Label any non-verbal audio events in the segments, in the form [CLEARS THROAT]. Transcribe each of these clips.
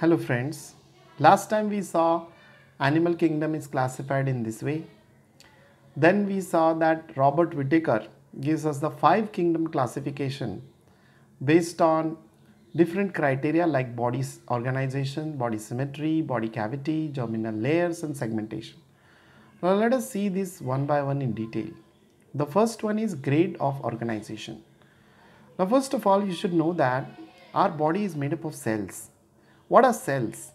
Hello friends, last time we saw animal kingdom is classified in this way. Then we saw that Robert Whitaker gives us the five kingdom classification based on different criteria like body organization, body symmetry, body cavity, germinal layers and segmentation. Now let us see this one by one in detail. The first one is grade of organization. Now first of all you should know that our body is made up of cells what are cells?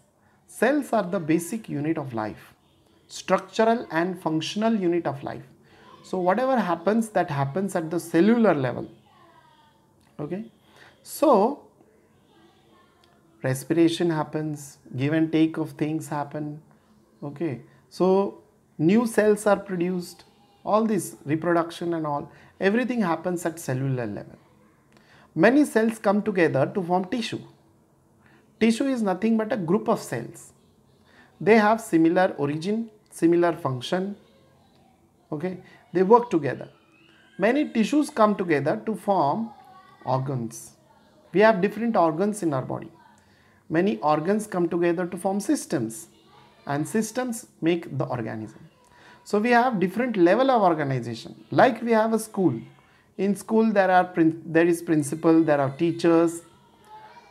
Cells are the basic unit of life, structural and functional unit of life. So whatever happens that happens at the cellular level. Okay. So respiration happens, give and take of things happen. Okay. So new cells are produced, all this reproduction and all, everything happens at cellular level. Many cells come together to form tissue. Tissue is nothing but a group of cells. They have similar origin, similar function. Okay, they work together. Many tissues come together to form organs. We have different organs in our body. Many organs come together to form systems and systems make the organism. So we have different level of organization. Like we have a school. In school there are there is principal, there are teachers,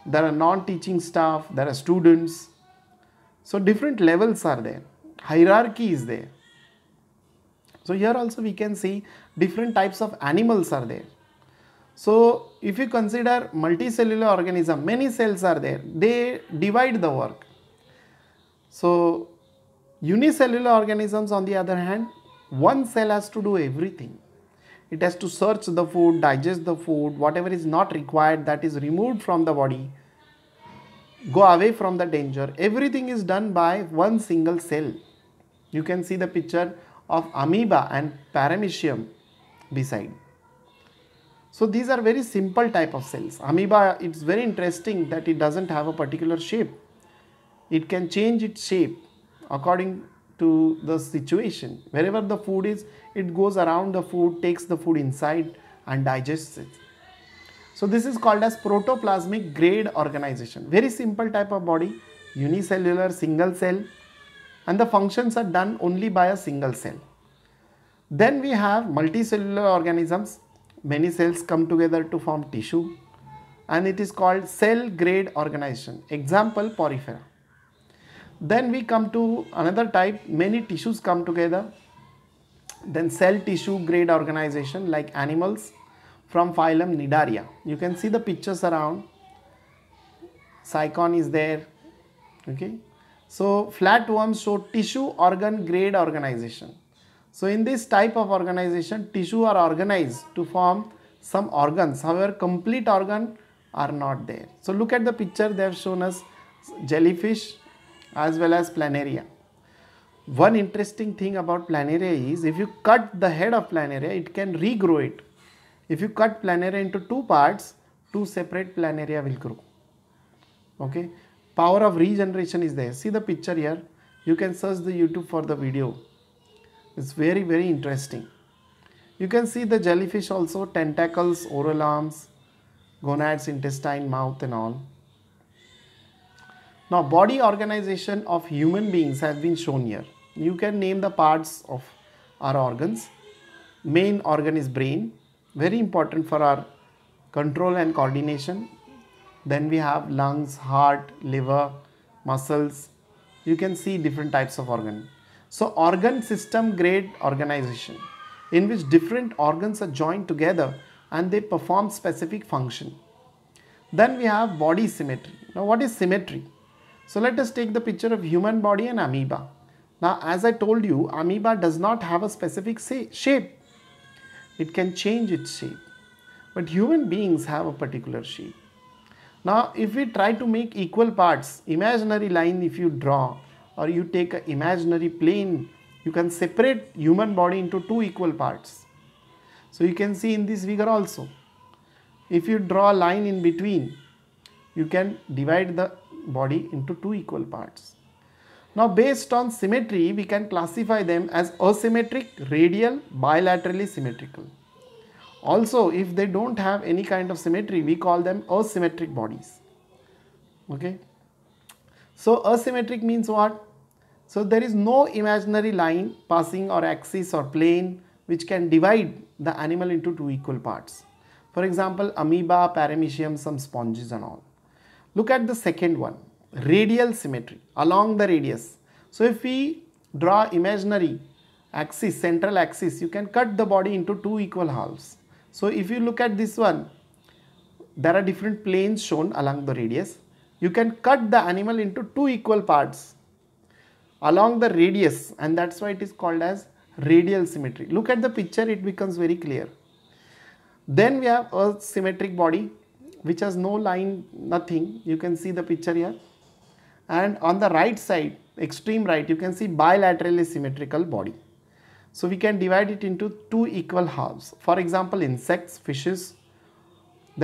there are non-teaching staff, there are students. So different levels are there, hierarchy is there. So here also we can see different types of animals are there. So if you consider multicellular organism, many cells are there, they divide the work. So unicellular organisms on the other hand, one cell has to do everything it has to search the food digest the food whatever is not required that is removed from the body go away from the danger everything is done by one single cell you can see the picture of amoeba and paramecium beside so these are very simple type of cells amoeba it's very interesting that it doesn't have a particular shape it can change its shape according to the situation. Wherever the food is, it goes around the food, takes the food inside and digests it. So this is called as protoplasmic grade organization. Very simple type of body, unicellular, single cell and the functions are done only by a single cell. Then we have multicellular organisms. Many cells come together to form tissue and it is called cell grade organization. Example porifera. Then we come to another type, many tissues come together. Then cell tissue grade organization like animals from phylum Nidaria. You can see the pictures around. Cycon is there. Okay. So flatworms show tissue organ grade organization. So in this type of organization, tissue are organized to form some organs. However, complete organ are not there. So look at the picture they have shown us jellyfish as well as planaria. One interesting thing about planaria is if you cut the head of planaria, it can regrow it. If you cut planaria into two parts, two separate planaria will grow. Okay. Power of regeneration is there. See the picture here. You can search the YouTube for the video. It's very, very interesting. You can see the jellyfish also, tentacles, oral arms, gonads, intestine, mouth and all. Now body organization of human beings have been shown here. You can name the parts of our organs. Main organ is brain, very important for our control and coordination. Then we have lungs, heart, liver, muscles. You can see different types of organ. So organ system grade organization in which different organs are joined together and they perform specific function. Then we have body symmetry. Now what is symmetry? So let us take the picture of human body and amoeba. Now as I told you, amoeba does not have a specific shape. It can change its shape. But human beings have a particular shape. Now if we try to make equal parts, imaginary line if you draw or you take an imaginary plane, you can separate human body into two equal parts. So you can see in this figure also. If you draw a line in between, you can divide the body into two equal parts. Now based on symmetry, we can classify them as asymmetric, radial, bilaterally symmetrical. Also, if they don't have any kind of symmetry, we call them asymmetric bodies. Okay. So asymmetric means what? So there is no imaginary line passing or axis or plane which can divide the animal into two equal parts. For example, amoeba, paramecium, some sponges and all. Look at the second one, radial symmetry along the radius. So if we draw imaginary axis, central axis, you can cut the body into two equal halves. So if you look at this one, there are different planes shown along the radius. You can cut the animal into two equal parts along the radius and that's why it is called as radial symmetry. Look at the picture, it becomes very clear. Then we have a symmetric body which has no line nothing you can see the picture here and on the right side extreme right you can see bilaterally symmetrical body so we can divide it into two equal halves for example insects fishes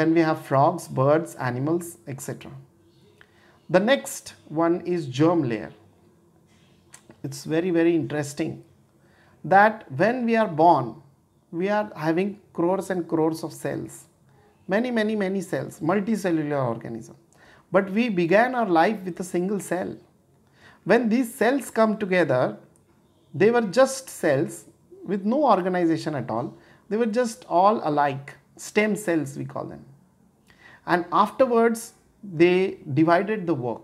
then we have frogs birds animals etc the next one is germ layer it's very very interesting that when we are born we are having crores and crores of cells many, many, many cells, multicellular organism. But we began our life with a single cell. When these cells come together, they were just cells with no organization at all. They were just all alike, stem cells we call them. And afterwards, they divided the work.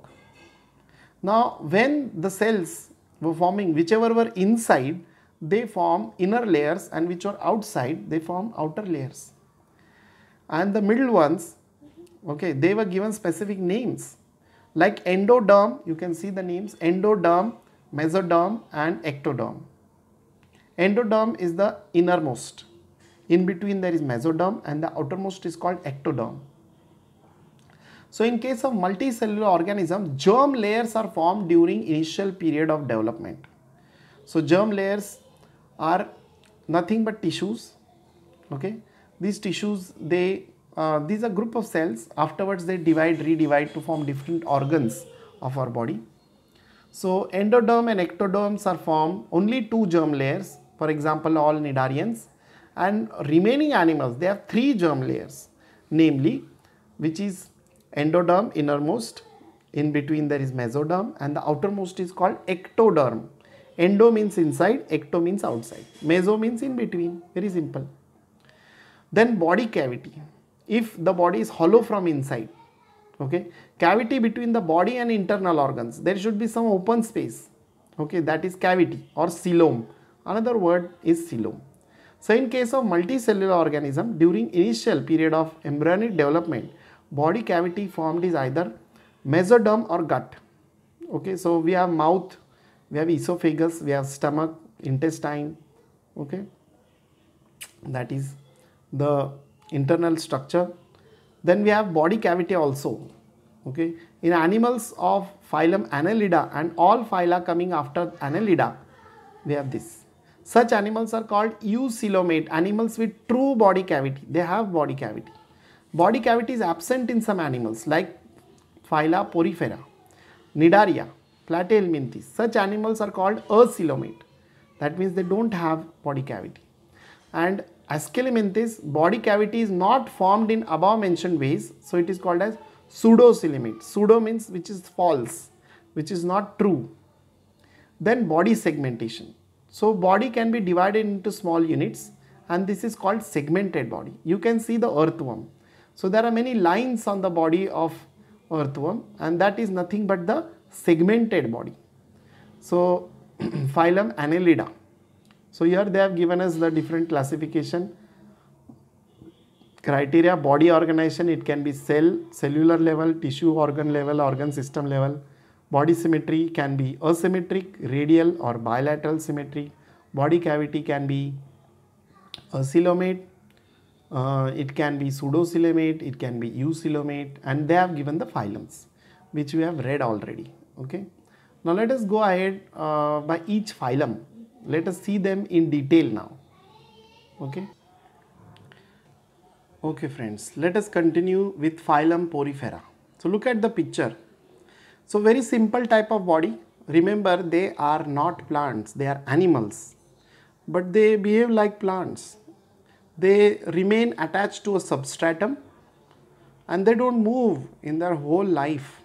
Now, when the cells were forming, whichever were inside, they form inner layers and which were outside, they form outer layers and the middle ones, okay, they were given specific names. Like endoderm, you can see the names, endoderm, mesoderm and ectoderm. Endoderm is the innermost. In between there is mesoderm and the outermost is called ectoderm. So in case of multicellular organism, germ layers are formed during initial period of development. So germ layers are nothing but tissues, okay, these tissues they uh, these are group of cells afterwards they divide redivide to form different organs of our body so endoderm and ectoderms are formed only two germ layers for example all cnidarians and remaining animals they have three germ layers namely which is endoderm innermost in between there is mesoderm and the outermost is called ectoderm endo means inside ecto means outside meso means in between very simple then body cavity. If the body is hollow from inside, okay, cavity between the body and internal organs, there should be some open space, okay, that is cavity or coelom. Another word is coelom. So in case of multicellular organism, during initial period of embryonic development, body cavity formed is either mesoderm or gut. Okay, so we have mouth, we have esophagus, we have stomach, intestine. Okay, that is the internal structure. Then we have body cavity also. Okay. In animals of phylum Annelida and all phyla coming after Annelida, we have this. Such animals are called eucelomate animals with true body cavity. They have body cavity. Body cavity is absent in some animals like phyla porifera, nidaria, platyhelminthes. Such animals are called acylomate. That means they don't have body cavity. And Ascalementhes body cavity is not formed in above mentioned ways. So it is called as pseudosilimate. Pseudo means which is false, which is not true. Then body segmentation. So body can be divided into small units and this is called segmented body. You can see the earthworm. So there are many lines on the body of earthworm and that is nothing but the segmented body. So [CLEARS THROAT] phylum Annelida. So here they have given us the different classification criteria body organization it can be cell cellular level tissue organ level organ system level body symmetry can be asymmetric radial or bilateral symmetry body cavity can be a uh, it can be pseudocilomate it can be eucilomate and they have given the phylums which we have read already okay now let us go ahead uh, by each phylum let us see them in detail now. Okay. Okay friends, let us continue with phylum Porifera. So look at the picture. So very simple type of body. Remember they are not plants, they are animals. But they behave like plants. They remain attached to a substratum and they don't move in their whole life.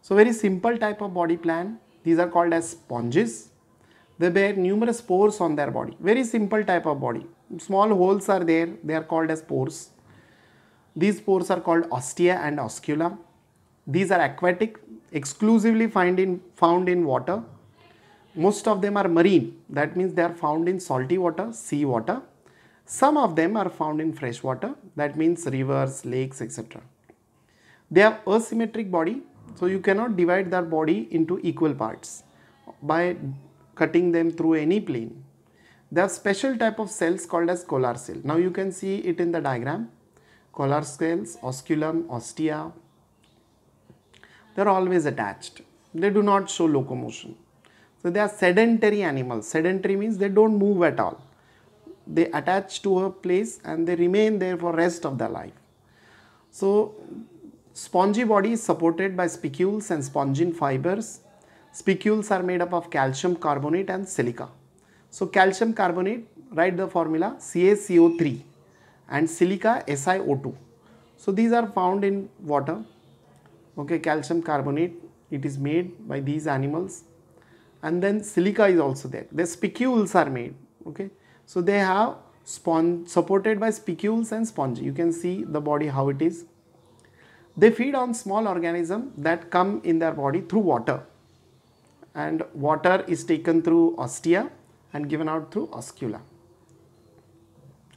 So very simple type of body plan. These are called as sponges. They bear numerous pores on their body. Very simple type of body. Small holes are there. They are called as pores. These pores are called ostia and oscula. These are aquatic, exclusively find in, found in water. Most of them are marine. That means they are found in salty water, sea water. Some of them are found in fresh water. That means rivers, lakes, etc. They have asymmetric body. So you cannot divide their body into equal parts. By cutting them through any plane. There are special type of cells called as collar cell. Now you can see it in the diagram. Collar cells, osculum, ostia. They are always attached. They do not show locomotion. So they are sedentary animals. Sedentary means they don't move at all. They attach to a place and they remain there for rest of their life. So spongy body is supported by spicules and spongin fibers Spicules are made up of calcium carbonate and silica. So calcium carbonate, write the formula CaCO3 and silica SiO2. So these are found in water. Okay, calcium carbonate, it is made by these animals. And then silica is also there. The spicules are made. Okay, so they have sponge supported by spicules and sponge. You can see the body how it is. They feed on small organisms that come in their body through water and water is taken through ostia and given out through oscula.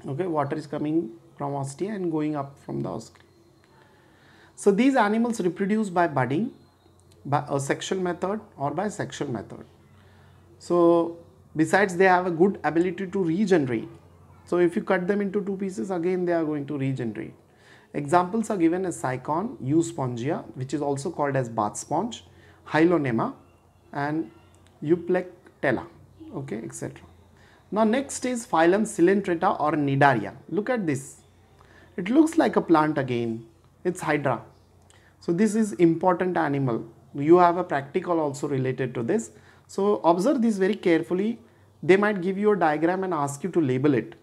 Okay, water is coming from ostia and going up from the oscula. So these animals reproduce by budding, by a sexual method or by sexual method. So besides they have a good ability to regenerate. So if you cut them into two pieces again they are going to regenerate. Examples are given as cycon, euspongia which is also called as bath sponge, hylonema and Euplectella, okay, etc. Now next is phylum Cylindrita or Nidaria. Look at this. It looks like a plant again. It's Hydra. So this is important animal. You have a practical also related to this. So observe this very carefully. They might give you a diagram and ask you to label it.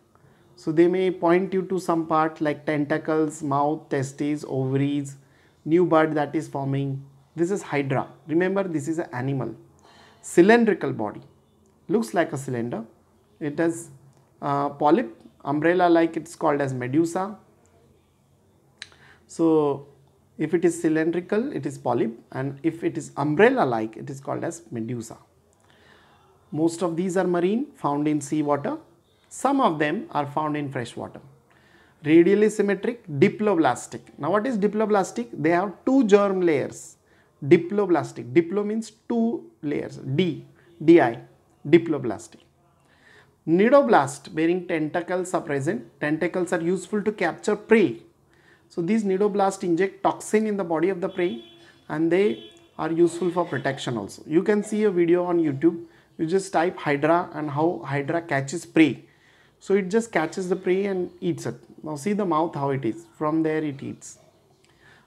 So they may point you to some part like tentacles, mouth, testes, ovaries, new bud that is forming, this is hydra. Remember, this is an animal. Cylindrical body. Looks like a cylinder. It has uh, polyp, umbrella like it's called as medusa. So, if it is cylindrical, it is polyp and if it is umbrella like, it is called as medusa. Most of these are marine, found in seawater. Some of them are found in freshwater radially symmetric diploblastic. Now what is diploblastic? They have two germ layers diploblastic. Diplo means two layers, D, DI, diploblastic. Nidoblast bearing tentacles are present. Tentacles are useful to capture prey. So these nidoblast inject toxin in the body of the prey and they are useful for protection also. You can see a video on YouTube. You just type Hydra and how Hydra catches prey. So it just catches the prey and eats it. Now see the mouth how it is. From there it eats.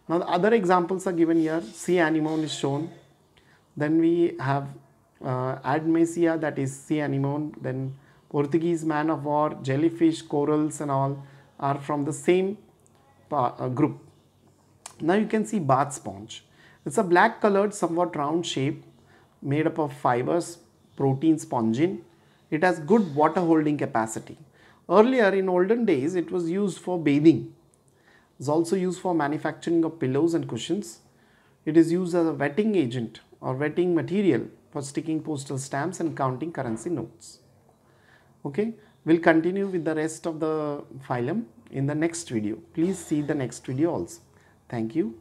Now the other examples are given here. Sea anemone is shown. Then we have uh, Admesia that is sea anemone. Then Portuguese man of war, jellyfish, corals and all are from the same uh, group. Now you can see bath sponge. It's a black colored somewhat round shape made up of fibers, protein, spongin. It has good water holding capacity. Earlier in olden days it was used for bathing is also used for manufacturing of pillows and cushions. It is used as a wetting agent or wetting material for sticking postal stamps and counting currency notes. Okay, we'll continue with the rest of the phylum in the next video. Please see the next video also. Thank you.